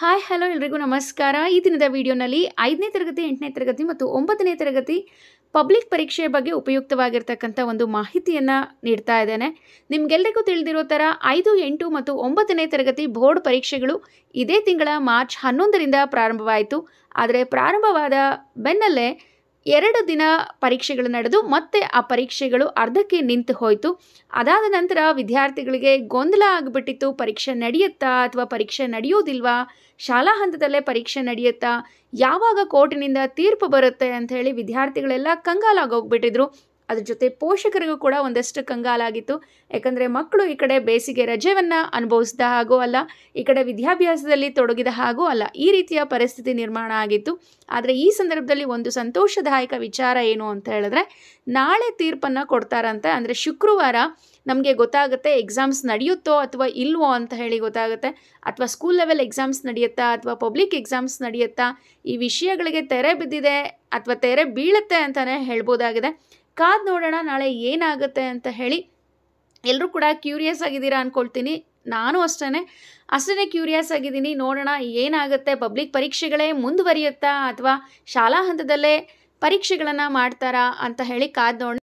hi hello ಎಲ್ರಿಗೂ ನಮಸ್ಕಾರ ಈ ದಿನದ ವಿಡಿಯೋನಲ್ಲಿ ಐದನೇ ತರಗತಿ ಎಂಟನೇ ತರಗತಿ ಮತ್ತು ಒಂಬತ್ತನೇ ತರಗತಿ ಪಬ್ಲಿಕ್ ಪರೀಕ್ಷೆಯ ಬಗ್ಗೆ ಉಪಯುಕ್ತವಾಗಿರ್ತಕ್ಕಂಥ ಒಂದು ಮಾಹಿತಿಯನ್ನು ನೀಡ್ತಾ ಇದ್ದೇನೆ ನಿಮಗೆಲ್ಲರಿಗೂ ತಿಳಿದಿರೋ ಥರ ಐದು ಎಂಟು ಮತ್ತು ಒಂಬತ್ತನೇ ತರಗತಿ ಬೋರ್ಡ್ ಪರೀಕ್ಷೆಗಳು ಇದೇ ತಿಂಗಳ ಮಾರ್ಚ್ ಹನ್ನೊಂದರಿಂದ ಪ್ರಾರಂಭವಾಯಿತು ಆದರೆ ಪ್ರಾರಂಭವಾದ ಬೆನ್ನಲ್ಲೇ ಎರಡು ದಿನ ಪರೀಕ್ಷೆಗಳು ನಡೆದು ಮತ್ತೆ ಆ ಪರೀಕ್ಷೆಗಳು ಅರ್ಧಕ್ಕೆ ನಿಂತು ಹೋಯಿತು ಅದಾದ ನಂತರ ವಿದ್ಯಾರ್ಥಿಗಳಿಗೆ ಗೊಂದಲ ಆಗಿಬಿಟ್ಟಿತ್ತು ಪರೀಕ್ಷೆ ನಡೆಯುತ್ತಾ ಅಥವಾ ಪರೀಕ್ಷೆ ನಡೆಯೋದಿಲ್ವಾ ಶಾಲಾ ಹಂತದಲ್ಲೇ ಪರೀಕ್ಷೆ ನಡೆಯುತ್ತಾ ಯಾವಾಗ ಕೋರ್ಟಿನಿಂದ ತೀರ್ಪು ಬರುತ್ತೆ ಅಂಥೇಳಿ ವಿದ್ಯಾರ್ಥಿಗಳೆಲ್ಲ ಹೋಗ್ಬಿಟ್ಟಿದ್ರು ಅದ್ರ ಜೊತೆ ಪೋಷಕರಿಗೂ ಕೂಡ ಒಂದಷ್ಟು ಕಂಗಾಲಾಗಿತ್ತು ಯಾಕಂದರೆ ಮಕ್ಕಳು ಈ ಕಡೆ ಬೇಸಿಗೆ ರಜೆಯನ್ನು ಅನುಭವಿಸಿದ ಹಾಗೂ ಅಲ್ಲ ಈ ಕಡೆ ವಿದ್ಯಾಭ್ಯಾಸದಲ್ಲಿ ತೊಡಗಿದ ಹಾಗೂ ಅಲ್ಲ ಈ ರೀತಿಯ ಪರಿಸ್ಥಿತಿ ನಿರ್ಮಾಣ ಆಗಿತ್ತು ಆದರೆ ಈ ಸಂದರ್ಭದಲ್ಲಿ ಒಂದು ಸಂತೋಷದಾಯಕ ವಿಚಾರ ಏನು ಅಂತ ಹೇಳಿದ್ರೆ ನಾಳೆ ತೀರ್ಪನ್ನು ಕೊಡ್ತಾರಂತೆ ಅಂದರೆ ಶುಕ್ರವಾರ ನಮಗೆ ಗೊತ್ತಾಗುತ್ತೆ ಎಕ್ಸಾಮ್ಸ್ ನಡೆಯುತ್ತೋ ಅಥವಾ ಇಲ್ವೋ ಅಂತ ಹೇಳಿ ಗೊತ್ತಾಗುತ್ತೆ ಅಥವಾ ಸ್ಕೂಲ್ ಲೆವೆಲ್ ಎಕ್ಸಾಮ್ಸ್ ನಡೆಯುತ್ತಾ ಅಥವಾ ಪಬ್ಲಿಕ್ ಎಕ್ಸಾಮ್ಸ್ ನಡೆಯುತ್ತಾ ಈ ವಿಷಯಗಳಿಗೆ ತೆರೆ ಬಿದ್ದಿದೆ ಅಥವಾ ತೆರೆ ಬೀಳುತ್ತೆ ಅಂತಲೇ ಹೇಳ್ಬೋದಾಗಿದೆ ಕಾದು ನೋಡೋಣ ನಾಳೆ ಏನಾಗುತ್ತೆ ಅಂತ ಹೇಳಿ ಎಲ್ಲರೂ ಕೂಡ ಕ್ಯೂರಿಯಸ್ ಆಗಿದ್ದೀರಾ ಅಂದ್ಕೊಳ್ತೀನಿ ನಾನು ಅಷ್ಟೇ ಅಷ್ಟೇ ಕ್ಯೂರಿಯಸ್ ಆಗಿದ್ದೀನಿ ನೋಡೋಣ ಏನಾಗುತ್ತೆ ಪಬ್ಲಿಕ್ ಪರೀಕ್ಷೆಗಳೇ ಮುಂದುವರಿಯುತ್ತಾ ಅಥವಾ ಶಾಲಾ ಹಂತದಲ್ಲೇ ಪರೀಕ್ಷೆಗಳನ್ನು ಮಾಡ್ತಾರಾ ಅಂತ ಹೇಳಿ ಕಾದ್ ನೋಡೋಣ